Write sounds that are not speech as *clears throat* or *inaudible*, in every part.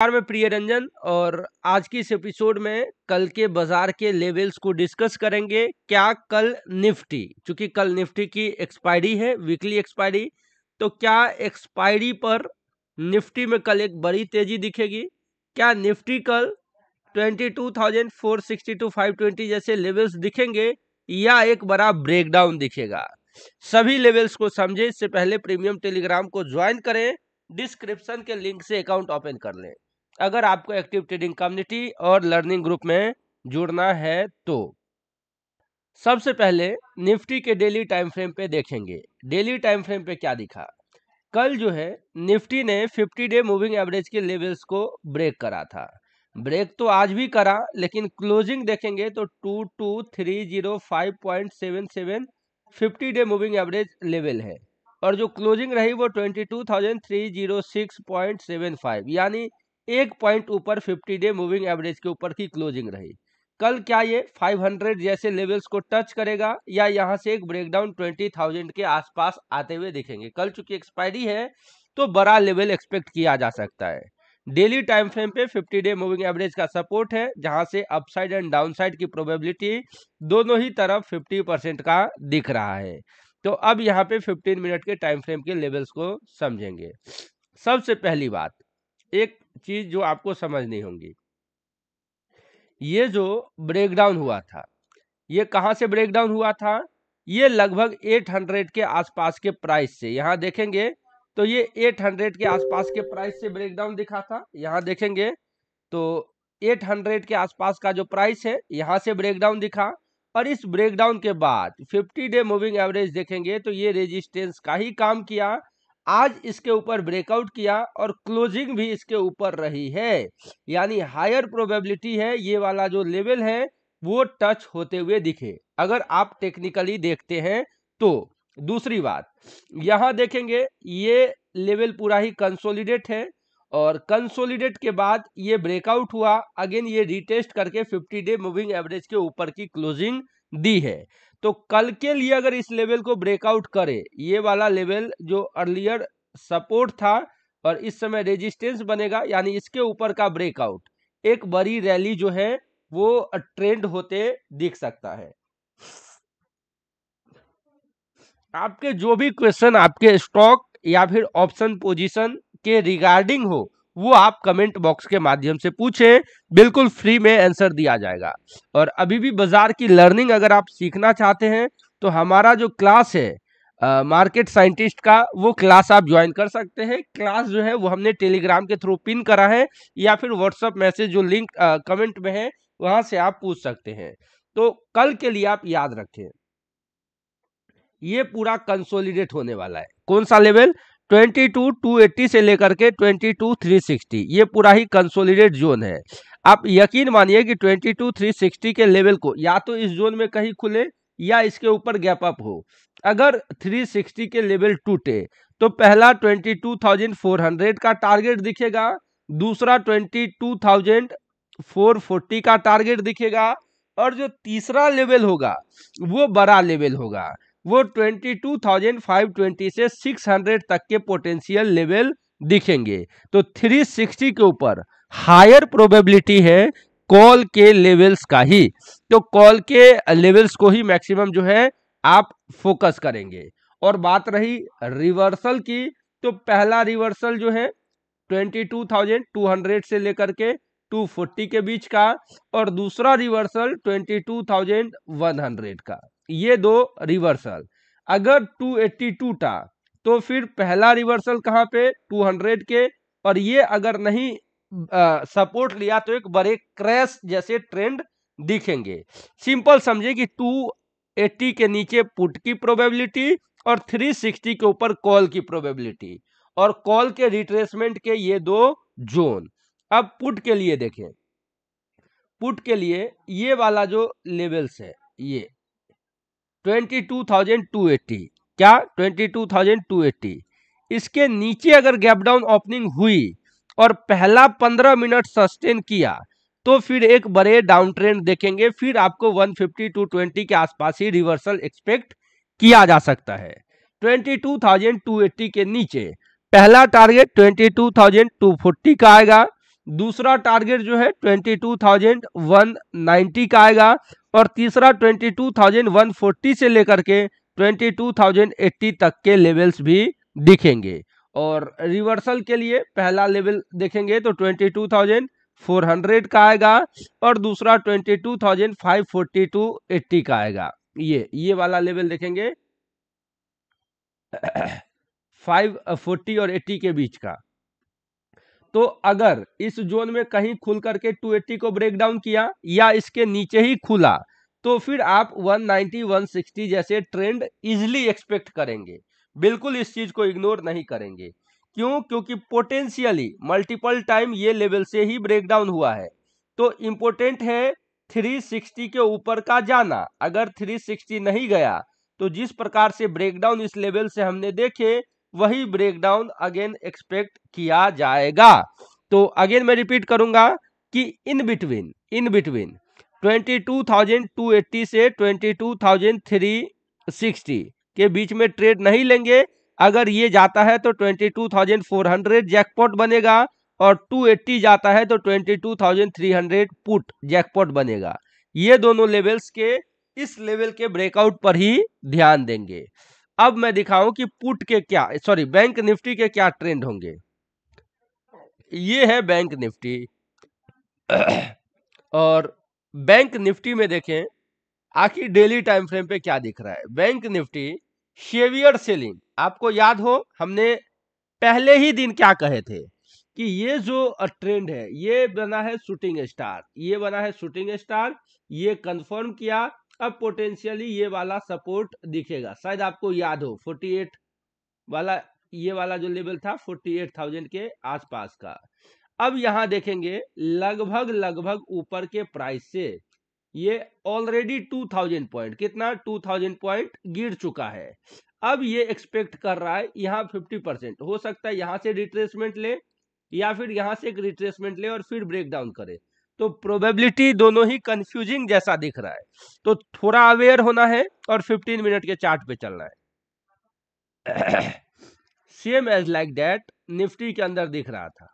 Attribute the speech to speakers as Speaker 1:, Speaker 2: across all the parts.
Speaker 1: नमस्कार मैं प्रिय रंजन और आज की इस एपिसोड में कल के बाजार के लेवल्स को डिस्कस करेंगे क्या कल निफ्टी चूंकि कल निफ्टी की एक्सपायरी है वीकली एक्सपायरी तो क्या एक्सपायरी पर निफ्टी में कल एक बड़ी तेजी दिखेगी क्या निफ्टी कल ट्वेंटी टू ट्वेंटी जैसे लेवल्स दिखेंगे या एक बड़ा ब्रेकडाउन दिखेगा सभी लेवल्स को समझे इससे पहले प्रीमियम टेलीग्राम को ज्वाइन करें डिस्क्रिप्शन के लिंक से अकाउंट ओपन कर लें अगर आपको एक्टिव ट्रेडिंग कम्युनिटी और लर्निंग ग्रुप में जुड़ना है तो सबसे पहले निफ्टी के डेली टाइम फ्रेम पे देखेंगे डेली टाइम फ्रेम पे क्या दिखा कल जो है निफ्टी ने 50 डे मूविंग एवरेज के लेवल्स को ब्रेक करा था ब्रेक तो आज भी करा लेकिन क्लोजिंग देखेंगे तो two two three zero five point seven seven fifty day moving average level है और जो क्लोजिंग रही वो twenty two thousand three zero six point seven five यानी एक पॉइंट ऊपर 50 डे मूविंग एवरेज के ऊपर की क्लोजिंग रही कल क्या ये 500 जैसे लेवल्स को टच करेगा या यहाँ से एक ब्रेकडाउन 20,000 के आसपास आते हुए दिखेंगे कल चूंकि एक्सपायरी है तो बड़ा लेवल एक्सपेक्ट किया जा सकता है डेली टाइम फ्रेम पे 50 डे मूविंग एवरेज का सपोर्ट है जहां से अपसाइड एंड डाउनसाइड की प्रोबेबिलिटी दोनों ही तरफ 50 परसेंट का दिख रहा है तो अब यहाँ पे 15 मिनट के टाइम फ्रेम के लेवल्स को समझेंगे सबसे पहली बात एक चीज जो आपको समझनी होंगी ये जो ब्रेकडाउन हुआ था ये कहाँ से ब्रेकडाउन हुआ था ये लगभग 800 के आसपास के प्राइस से यहाँ देखेंगे तो ये 800 के आसपास के प्राइस से ब्रेकडाउन दिखा था यहाँ देखेंगे तो 800 के आसपास का जो प्राइस है यहाँ से ब्रेकडाउन दिखा और इस ब्रेकडाउन के बाद 50 डे मूविंग एवरेज देखेंगे तो ये रेजिस्टेंस का ही काम किया आज इसके ऊपर ब्रेकआउट किया और क्लोजिंग भी इसके ऊपर रही है यानी हायर प्रोबेबिलिटी है ये वाला जो लेवल है वो टच होते हुए दिखे अगर आप टेक्निकली देखते हैं तो दूसरी बात यहाँ देखेंगे ये लेवल पूरा ही कंसोलिडेट है और कंसोलिडेट के बाद ये ब्रेकआउट हुआ अगेन ये रिटेस्ट करके 50 डे मूविंग एवरेज के ऊपर की क्लोजिंग दी है तो कल के लिए अगर इस लेवल को ब्रेकआउट करे ये वाला लेवल जो अर्लियर सपोर्ट था और इस समय रेजिस्टेंस बनेगा यानी इसके ऊपर का ब्रेकआउट एक बड़ी रैली जो है वो ट्रेंड होते दिख सकता है आपके जो भी क्वेश्चन आपके स्टॉक या फिर ऑप्शन पोजीशन के रिगार्डिंग हो वो आप कमेंट बॉक्स के माध्यम से पूछें बिल्कुल फ्री में आंसर दिया जाएगा और अभी भी बाजार की लर्निंग अगर आप सीखना चाहते हैं तो हमारा जो क्लास है मार्केट साइंटिस्ट का वो क्लास आप ज्वाइन कर सकते हैं क्लास जो है वो हमने टेलीग्राम के थ्रू पिन करा है या फिर व्हाट्सअप मैसेज जो लिंक कमेंट में है वहां से आप पूछ सकते हैं तो कल के लिए आप याद रखें ये पूरा कंसोलिडेट होने वाला है कौन सा level twenty two two eighty से लेकर के ट्वेंटी टू थ्री सिक्सटी ये पूरा ही कंसोलिडेट जोन है आप यकीन मानिए कि ट्वेंटी टू थ्री सिक्सटी के लेवल को या तो इस जोन में कहीं खुले या इसके ऊपर गैप अप हो अगर 360 के लेवल टूटे तो पहला 22,400 का टारगेट दिखेगा दूसरा 22,440 का टारगेट दिखेगा और जो तीसरा लेवल होगा वो बड़ा लेवल होगा वो 22,520 से 600 तक के पोटेंशियल लेवल दिखेंगे तो 360 के ऊपर हायर प्रोबेबिलिटी है कॉल के लेवल्स का ही तो कॉल के लेवल्स को ही मैक्सिमम जो है आप फोकस करेंगे और बात रही रिवर्सल की तो पहला रिवर्सल जो है 22,200 से लेकर के 240 के बीच का और दूसरा रिवर्सल 22,100 का ये दो रिवर्सल अगर 282 था तो फिर पहला रिवर्सल कहाँ पे 200 के और ये अगर नहीं आ, सपोर्ट लिया तो एक बड़े क्रैश जैसे ट्रेंड दिखेंगे सिंपल समझे कि 280 के नीचे पुट की प्रोबेबिलिटी और 360 के ऊपर कॉल की प्रोबेबिलिटी और कॉल के रिट्रेसमेंट के ये दो जोन अब पुट के लिए देखें पुट के लिए ये वाला जो लेवल्स है ये twenty two thousand two eighty क्या twenty two thousand two eighty इसके नीचे अगर गैप डाउन ओपनिंग हुई और पहला पंद्रह मिनट सस्टेन किया तो फिर एक बड़े डाउन ट्रेंड देखेंगे फिर आपको 150 टू 20 के आसपास ही रिवर्सल एक्सपेक्ट किया जा सकता है 22,280 के नीचे पहला टारगेट 22,240 का आएगा दूसरा टारगेट जो है 22,190 का आएगा और तीसरा 22,140 से लेकर के 22,080 तक के लेवल्स भी दिखेंगे और रिवर्सल के लिए पहला लेवल देखेंगे तो 22,400 का आएगा और दूसरा 22,542 का आएगा ये ये वाला लेवल देखेंगे 540 *coughs* और 80 के बीच का तो अगर इस जोन में कहीं खुल करके 280 को ब्रेक डाउन किया या इसके नीचे ही खुला तो फिर आप 190 160 जैसे ट्रेंड इजिली एक्सपेक्ट करेंगे बिल्कुल इस चीज को इग्नोर नहीं करेंगे क्यों क्योंकि पोटेंशियली मल्टीपल टाइम ये लेवल से ही ब्रेक डाउन हुआ है तो इम्पोर्टेंट है 360 के ऊपर का जाना अगर 360 नहीं गया तो जिस प्रकार से ब्रेकडाउन इस लेवल से हमने देखे वही ब्रेकडाउन अगेन एक्सपेक्ट किया जाएगा तो अगेन मैं रिपीट करूंगा कि इन बिटवीन इन बिटवीन 22,280 से 22,360 के बीच में ट्रेड नहीं लेंगे अगर ये जाता है तो 22,400 जैकपॉट बनेगा और 280 जाता है तो 22,300 पुट जैकपॉट बनेगा ये दोनों लेवल्स के इस लेवल के ब्रेकआउट पर ही ध्यान देंगे अब मैं दिखाऊं कि पुट के क्या सॉरी बैंक निफ्टी के क्या ट्रेंड होंगे ये है बैंक निफ्टी *clears throat* और बैंक निफ्टी में देखें आखिर डेली टाइम फ्रेम पे क्या दिख रहा है बैंक निफ्टी शेवियर सेलिंग आपको याद हो हमने पहले ही दिन क्या कहे थे कि ये जो ट्रेंड है ये बना है शूटिंग स्टार ये बना है शूटिंग स्टार ये कंफर्म किया अब पोटेंशियली ये वाला सपोर्ट दिखेगा शायद आपको याद हो 48 वाला ये वाला जो लेवल था 48,000 के आसपास का अब यहाँ देखेंगे लगभग लगभग ऊपर के प्राइस से ये ऑलरेडी 2000 पॉइंट कितना 2000 पॉइंट गिर चुका है अब ये एक्सपेक्ट कर रहा है यहाँ 50 परसेंट हो सकता है यहाँ से रिट्रेसमेंट ले या फिर यहाँ से एक रिट्रेसमेंट ले और फिर ब्रेकडाउन करे तो प्रोबेबिलिटी दोनों ही कंफ्यूजिंग जैसा दिख रहा है तो थोड़ा अवेयर होना है और 15 मिनट के चार्ट पे चलना है same as like that Nifty के अंदर दिख रहा था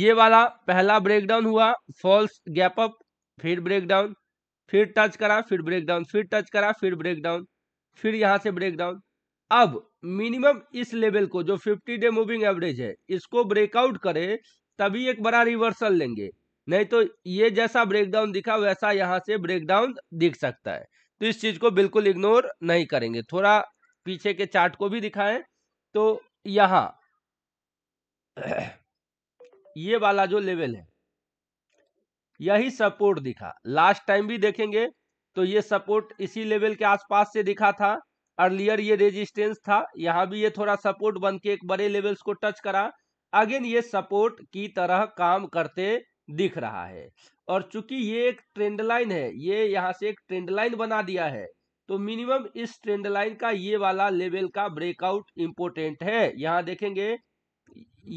Speaker 1: ये वाला पहला ब्रेकडाउन हुआ फॉल्स गैप अप फिर ब्रेकडाउन फिर टच करा फिर ब्रेकडाउन फिर टच करा फिर ब्रेकडाउन फिर यहां से ब्रेकडाउन अब मिनिमम इस लेवल को जो 50 डे मूविंग एवरेज है इसको ब्रेकआउट करे तभी एक बड़ा रिवर्सल लेंगे नहीं तो ये जैसा ब्रेकडाउन दिखा वैसा यहाँ से ब्रेकडाउन दिख सकता है तो इस चीज़ को बिल्कुल इग्नोर नहीं करेंगे थोड़ा पीछे के चार्ट को भी दिखाएं तो यहाँ *clears throat* ये वाला जो लेवल है यही सपोर्ट दिखा लास्ट टाइम भी देखेंगे तो ये सपोर्ट इसी लेवल के आसपास से दिखा था अर्लियर ये रेजिस्टेंस था यहाँ भी ये थोड़ा सपोर्ट बन के एक बड़े लेवल्स को टच करा अगेन ये सपोर्ट की तरह काम करते दिख रहा है और चूंकि ये एक ट्रेंड लाइन है ये यहाँ से एक ट्रेंड लाइन बना दिया है तो मिनिमम इस ट्रेंड लाइन का ये वाला लेवल का ब्रेकआउट इम्पोर्टेंट है यहाँ देखेंगे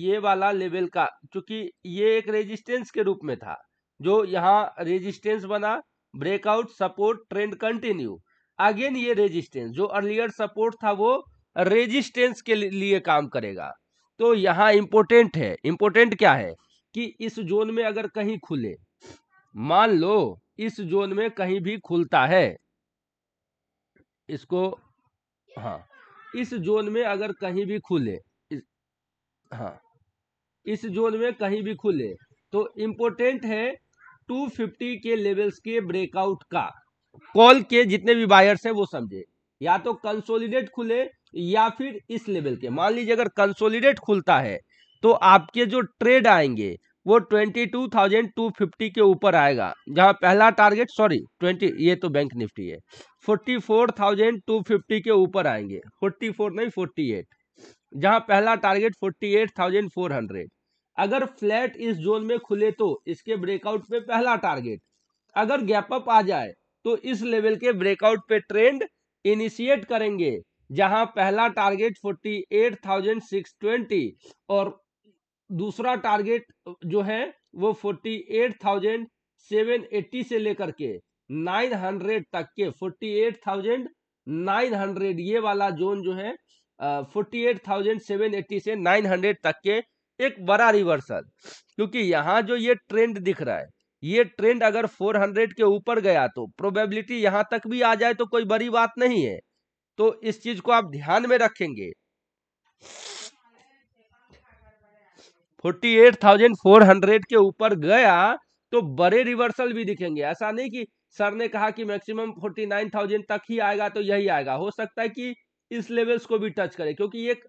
Speaker 1: ये वाला लेवल का चूंकि ये एक रेजिस्टेंस के रूप में था जो यहाँ रेजिस्टेंस बना breakout support trend continue again ये रेजिस्टेंस जो अर्लियर सपोर्ट था वो रेजिस्टेंस के लिए काम करेगा तो यहाँ इम्पोर्टेंट है इम्पोर्टेंट क्या है कि इस जोन में अगर कहीं खुले मान लो इस जोन में कहीं भी खुलता है इसको हाँ इस जोन में अगर कहीं भी खुले इस, हाँ इस जोन में कहीं भी खुले तो इम्पोर्टेंट है 250 के लेवल्स के ब्रेकआउट का कॉल के जितने भी बायर्स हैं वो समझे या तो कंसोलिडेट खुले या फिर इस लेवल के मान लीजिए अगर कंसोलिडेट खुलता है तो आपके जो ट्रेड आएंगे वो twenty two thousand two fifty के ऊपर आएगा जहां पहला टारगेट सॉरी ट्वेंटी ये तो बैंक निफ्टी है forty four thousand two fifty के ऊपर आएंगे फोर्टी फोर नहीं फोर्टी एट जहाँ पहला target forty eight thousand four hundred अगर फ्लैट इस जोन में खुले तो इसके ब्रेकआउट पे पहला टारगेट अगर गैप अप आ जाए तो इस लेवल के ब्रेकआउट पे ट्रेंड इनिशिएट करेंगे जहां पहला टारगेट 48,620 और दूसरा टारगेट जो है वो forty eight thousand seven eighty से लेकर के नाइन हंड्रेड तक के forty eight thousand nine hundred ये वाला जोन जो है forty eight thousand seven eighty से नाइन हंड्रेड तक के एक बड़ा रिवर्सल क्योंकि यहाँ जो ये ट्रेंड दिख रहा है ये ट्रेंड अगर 400 के ऊपर गया तो प्रोबेबिलिटी यहाँ तक भी आ जाए तो कोई बड़ी बात नहीं है तो इस चीज को आप ध्यान में रखेंगे forty eight thousand four hundred के ऊपर गया तो बड़े रिवर्सल भी दिखेंगे ऐसा नहीं कि सर ने कहा कि मैक्सिमम फोर्टी नाइन थाउजेंड तक ही आएगा तो यही आएगा हो सकता है कि इस लेवल्स को भी टच करे क्योंकि एक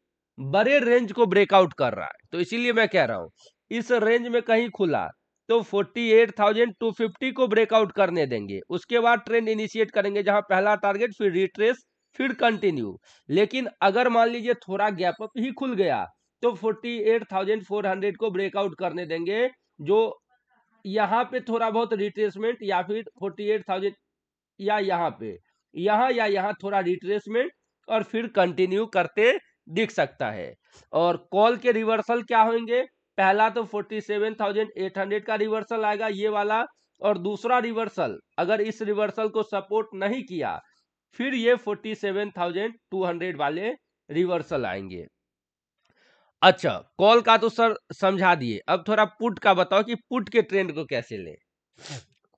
Speaker 1: बड़े रेंज को ब्रेकआउट कर रहा है तो इसीलिए मैं कह रहा हूँ इस रेंज में कहीं खुला तो 48,250 को ब्रेकआउट करने देंगे उसके बाद ट्रेंड इनिशिएट करेंगे जहां पहला टारगेट फिर रिट्रेस फिर कंटिन्यू लेकिन अगर मान लीजिए थोड़ा गैप अप ही खुल गया तो forty eight thousand four hundred को ब्रेकआउट करने देंगे जो यहाँ पे थोड़ा बहुत रिट्रेसमेंट या फिर फोर्टी एट थाउजेंड या यहाँ पे यहाँ या यहाँ थोड़ा रिट्रेसमेंट और फिर कंटिन्यू करते दिख सकता है और कॉल के रिवर्सल क्या होंगे पहला तो forty seven thousand eight hundred का रिवर्सल आएगा ये वाला और दूसरा रिवर्सल अगर इस रिवर्सल को सपोर्ट नहीं किया फिर ये forty seven thousand two hundred वाले रिवर्सल आएंगे अच्छा कॉल का तो सर समझा दिए अब थोड़ा पुट का बताओ कि पुट के ट्रेंड को कैसे लें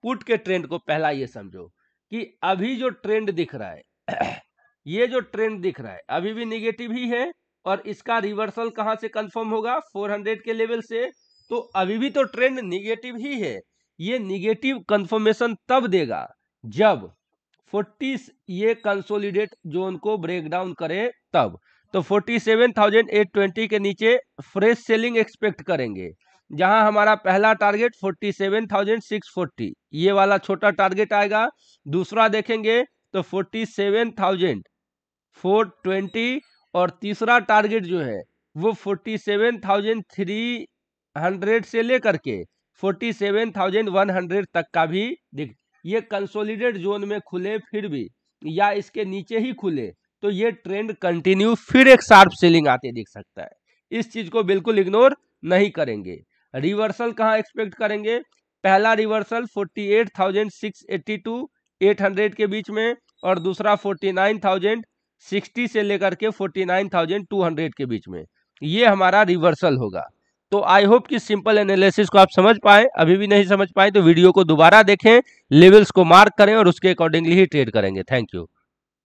Speaker 1: पुट के ट्रेंड को पहला ये समझो कि अभी जो ट्रेंड दिख रहा है *clears throat* ये जो ट्रेंड दिख रहा है अभी भी निगेटिव ही है और इसका रिवर्सल कहाँ से कंफर्म होगा 400 के लेवल से तो अभी भी तो ट्रेंड निगेटिव ही है ये निगेटिव कंफर्मेशन तब देगा जब 40 ये कंसोलिडेट जोन को ब्रेक डाउन करे तब तो 47,820 के नीचे फ्रेश सेलिंग एक्सपेक्ट करेंगे जहां हमारा पहला टारगेट 47,640 ये वाला छोटा टारगेट आएगा दूसरा देखेंगे तो 47,420 और तीसरा टारगेट जो है वो 47,300 से लेकर के 47,100 तक का भी दिख ये कंसोलिडेट जोन में खुले फिर भी या इसके नीचे ही खुले तो ये ट्रेंड कंटिन्यू फिर एक शार्प सेलिंग आते देख सकता है इस चीज को बिल्कुल इग्नोर नहीं करेंगे रिवर्सल कहाँ एक्सपेक्ट करेंगे पहला रिवर्सल 48,682 800 के बीच में और दूसरा 49,060 से लेकर के 49,200 के बीच में ये हमारा रिवर्सल होगा तो आई होप कि सिंपल एनालिसिस को आप समझ पाए अभी भी नहीं समझ पाए तो वीडियो को दोबारा देखें लेवल्स को मार्क करें और उसके अकॉर्डिंगली ही ट्रेड करेंगे थैंक यू